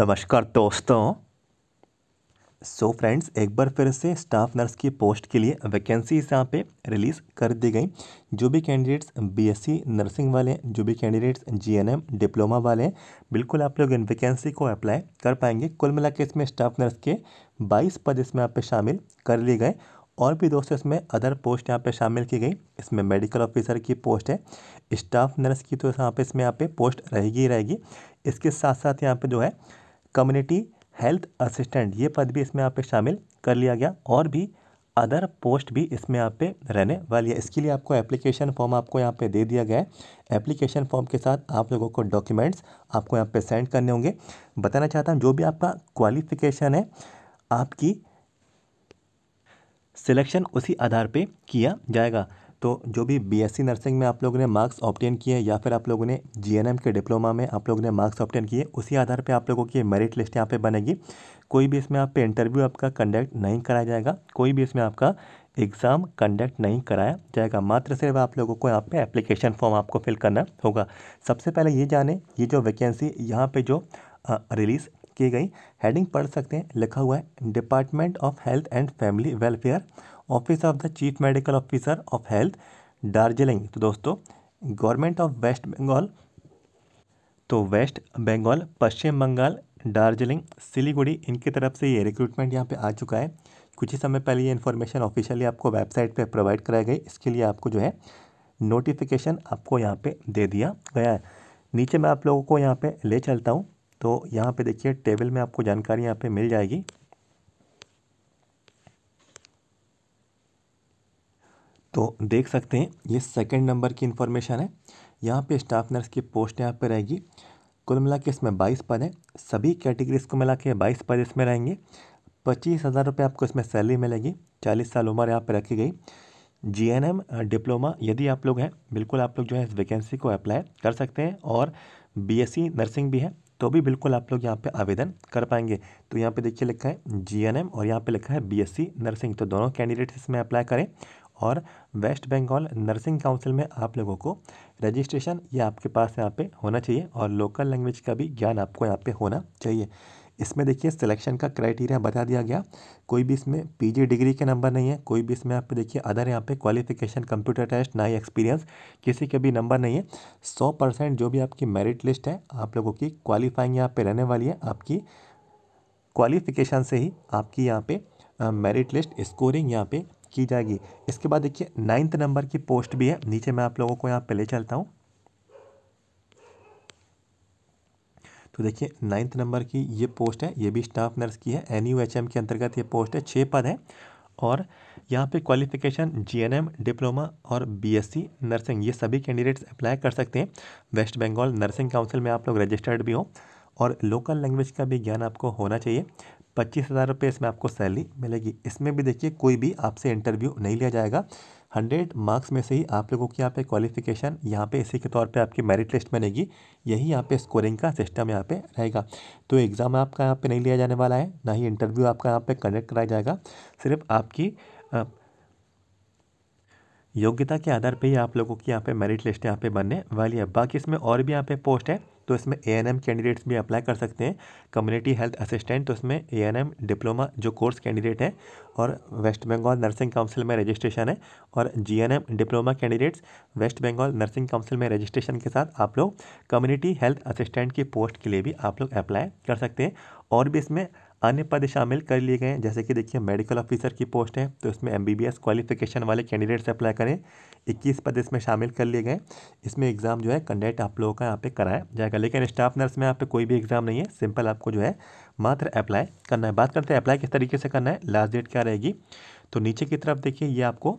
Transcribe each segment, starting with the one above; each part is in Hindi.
नमस्कार दोस्तों सो so फ्रेंड्स एक बार फिर से स्टाफ नर्स की पोस्ट के लिए वैकेंसीज यहाँ पे रिलीज़ कर दी गई जो भी कैंडिडेट्स बीएससी नर्सिंग वाले हैं जो भी कैंडिडेट्स जीएनएम डिप्लोमा वाले हैं बिल्कुल आप लोग इन वैकेंसी को अप्लाई कर पाएंगे कुल मिला के इसमें स्टाफ नर्स के बाईस पद इसमें यहाँ पर शामिल कर लिए गए और भी दोस्तों इसमें अदर पोस्ट यहाँ पे शामिल की गई इसमें मेडिकल ऑफिसर की पोस्ट है स्टाफ नर्स की तो यहाँ पे इसमें यहाँ पे पोस्ट रहेगी ही रहेगी इसके साथ साथ यहाँ पे जो है कम्युनिटी हेल्थ असिस्टेंट ये पद भी इसमें आप पे शामिल कर लिया गया और भी अदर पोस्ट भी इसमें आप पे रहने वाली है इसके लिए आपको एप्लीकेशन फॉर्म आपको यहाँ पे दे दिया गया है एप्लीकेशन फॉर्म के साथ आप लोगों को डॉक्यूमेंट्स आपको यहाँ पे सेंड करने होंगे बताना चाहता हूँ जो भी आपका क्वालिफिकेशन है आपकी सिलेक्शन उसी आधार पे किया जाएगा तो जो भी बीएससी नर्सिंग में आप लोगों ने मार्क्स ऑप्टेन किए या फिर आप लोगों ने जीएनएम के डिप्लोमा में आप लोगों ने मार्क्स ऑप्टेन किए उसी आधार पर आप लोगों की मेरिट लिस्ट यहाँ पर बनेगी कोई भी इसमें आप पे इंटरव्यू आपका कंडक्ट नहीं कराया जाएगा कोई भी इसमें आपका एग्ज़ाम कंडक्ट नहीं कराया जाएगा मात्र सिर्फ आप लोगों को यहाँ पर एप्लीकेशन फॉर्म आपको फिल करना होगा सबसे पहले ये जाने ये जो वैकेंसी यहाँ पर जो रिलीज़ की गई हेडिंग पढ़ सकते हैं लिखा हुआ है department of health and family welfare office of the chief medical officer of health Darjeeling तो दोस्तों गवर्नमेंट ऑफ वेस्ट बंगाल तो वेस्ट बंगाल पश्चिम बंगाल दार्जिलिंग सिलीगुड़ी इनकी तरफ से ये रिक्रूटमेंट यहाँ पे आ चुका है कुछ ही समय पहले ये इन्फॉर्मेशन ऑफिशियली आपको वेबसाइट पे प्रोवाइड कराई गई इसके लिए आपको जो है नोटिफिकेशन आपको यहाँ पे दे दिया गया है नीचे मैं आप लोगों को यहाँ पे ले चलता हूँ तो यहाँ पे देखिए टेबल में आपको जानकारी यहाँ पे मिल जाएगी तो देख सकते हैं ये सेकंड नंबर की इन्फॉर्मेशन है यहाँ पे स्टाफ नर्स की पोस्ट यहाँ पे रहेगी कुल मिला के इसमें बाईस पद हैं सभी कैटेगरीज को मिला के बाईस पद इसमें रहेंगे पच्चीस हज़ार रुपये आपको इसमें सैलरी मिलेगी चालीस साल उम्र यहाँ पर रखी गई जी एन एम डिप्लोमा यदि आप लोग हैं बिल्कुल आप लोग जो है इस वैकेंसी को अप्लाई कर सकते हैं और बी एस सी नर्सिंग भी है तो भी बिल्कुल आप लोग यहाँ पे आवेदन कर पाएंगे तो यहाँ पे देखिए लिखा है जी एन एम और यहाँ पे लिखा है बी एस सी नर्सिंग तो दोनों कैंडिडेट्स इसमें अप्लाई करें और वेस्ट बंगाल नर्सिंग काउंसिल में आप लोगों को रजिस्ट्रेशन ये आपके पास यहाँ पे होना चाहिए और लोकल लैंग्वेज का भी ज्ञान आपको यहाँ पे होना चाहिए इसमें देखिए सिलेक्शन का क्राइटेरिया बता दिया गया कोई भी इसमें पीजी डिग्री के नंबर नहीं है कोई भी इसमें आप देखिए अदर यहाँ पे क्वालिफिकेशन कंप्यूटर टेस्ट ना ही एक्सपीरियंस किसी के भी नंबर नहीं है सौ परसेंट जो भी आपकी मेरिट लिस्ट है आप लोगों की क्वालिफाइंग यहाँ पे रहने वाली है आपकी क्वालिफिकेशन से ही आपकी यहाँ पर मेरिट लिस्ट स्कोरिंग यहाँ पर की जाएगी इसके बाद देखिए नाइन्थ नंबर की पोस्ट भी है नीचे मैं आप लोगों को यहाँ पे ले चलता हूँ तो देखिए नाइन्थ नंबर की ये पोस्ट है ये भी स्टाफ नर्स की है एन यू एच एम के अंतर्गत ये पोस्ट है छः पद हैं और यहाँ पे क्वालिफिकेशन जीएनएम डिप्लोमा और बीएससी नर्सिंग ये सभी कैंडिडेट्स अप्लाई कर सकते हैं वेस्ट बंगाल नर्सिंग काउंसिल में आप लोग रजिस्टर्ड भी हो और लोकल लैंग्वेज का भी ज्ञान आपको होना चाहिए पच्चीस हज़ार रुपये इसमें आपको सैलरी मिलेगी इसमें भी देखिए कोई भी आपसे इंटरव्यू नहीं लिया जाएगा हंड्रेड मार्क्स में से ही आप लोगों की यहाँ पे क्वालिफिकेशन यहाँ पे इसी के तौर पे आपकी मेरिट लिस्ट बनेगी यही यहाँ पे स्कोरिंग का सिस्टम यहाँ पे रहेगा तो एग्ज़ाम आपका यहाँ पे नहीं लिया जाने वाला है ना ही इंटरव्यू आपका यहाँ पे कंडक्ट कराया जाएगा सिर्फ आपकी योग्यता के आधार पे ही आप लोगों की यहाँ पे मेरिट लिस्ट यहाँ पे बनने वाली है बाकी इसमें और भी यहाँ पे पोस्ट है तो इसमें ए एन एम कैंडिडेट्स भी अप्लाई कर सकते हैं कम्युनिटी हेल्थ असिस्टेंट तो इसमें ए एन एम डिप्लोमा जो कोर्स कैंडिडेट है और वेस्ट बंगाल नर्सिंग काउंसिल में रजिस्ट्रेशन है और G N M diploma candidates West Bengal nursing council में रजिस्ट्रेशन के साथ आप लोग कम्युनिटी हेल्थ असिस्टेंट की पोस्ट के लिए भी आप लोग अप्लाई कर सकते हैं और भी इसमें अन्य पद शामिल कर लिए गए हैं जैसे कि देखिए मेडिकल ऑफिसर की पोस्ट है तो इसमें एम क्वालिफिकेशन वाले कैंडिडेट्स अप्लाई करें इक्कीस पद इसमें शामिल कर लिए गए इसमें एग्ज़ाम जो है कंडक्ट आप लोगों का यहाँ पे कराया जाएगा लेकिन स्टाफ नर्स में यहाँ पे कोई भी एग्ज़ाम नहीं है सिंपल आपको जो है मात्र अप्लाई करना है बात करते हैं अप्लाई किस तरीके से करना है लास्ट डेट क्या रहेगी तो नीचे की तरफ देखिए ये आपको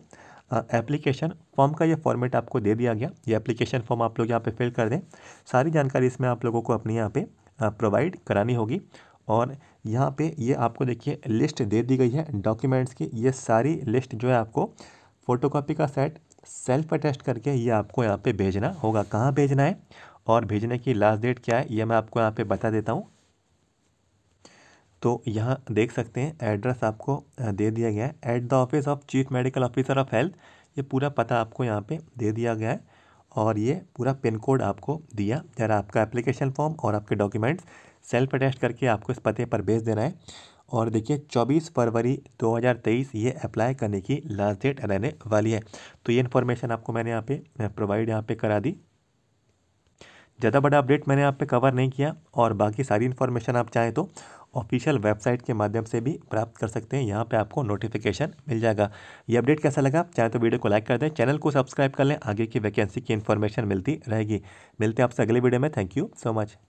एप्लीकेशन फॉर्म का ये फॉर्मेट आपको दे दिया गया ये एप्लीकेशन फॉर्म आप लोग यहाँ पे फिल कर दें सारी जानकारी इसमें आप लोगों को अपने यहाँ पे प्रोवाइड करानी होगी और यहाँ पे ये आपको देखिए लिस्ट दे दी गई है डॉक्यूमेंट्स की ये सारी लिस्ट जो है आपको फ़ोटोकॉपी का सेट सेल्फ अटेस्ट करके ये आपको यहाँ पे भेजना होगा कहाँ भेजना है और भेजने की लास्ट डेट क्या है ये मैं आपको यहाँ पे बता देता हूँ तो यहाँ देख सकते हैं एड्रेस आपको दे दिया गया है at the office of chief medical officer of health ये पूरा पता आपको यहाँ पर दे दिया गया है और ये पूरा पिन कोड आपको दिया जरा आपका एप्लीकेशन फॉर्म और आपके डॉक्यूमेंट्स सेल्फ अटेस्ट करके आपको इस पते पर भेज देना है और देखिए 24 फरवरी 2023 ये अप्लाई करने की लास्ट डेट रहने वाली है तो ये इन्फॉर्मेशन आपको मैंने यहाँ पे प्रोवाइड यहाँ पे करा दी ज़्यादा बड़ा अपडेट मैंने यहाँ पे कवर नहीं किया और बाकी सारी इन्फॉर्मेशन आप चाहें तो ऑफिशियल वेबसाइट के माध्यम से भी प्राप्त कर सकते हैं यहाँ पे आपको नोटिफिकेशन मिल जाएगा ये अपडेट कैसा लगा चाहे तो वीडियो को लाइक कर दें चैनल को सब्सक्राइब कर लें आगे की वैकेंसी की इन्फॉर्मेशन मिलती रहेगी मिलते हैं आपसे अगले वीडियो में थैंक यू सो मच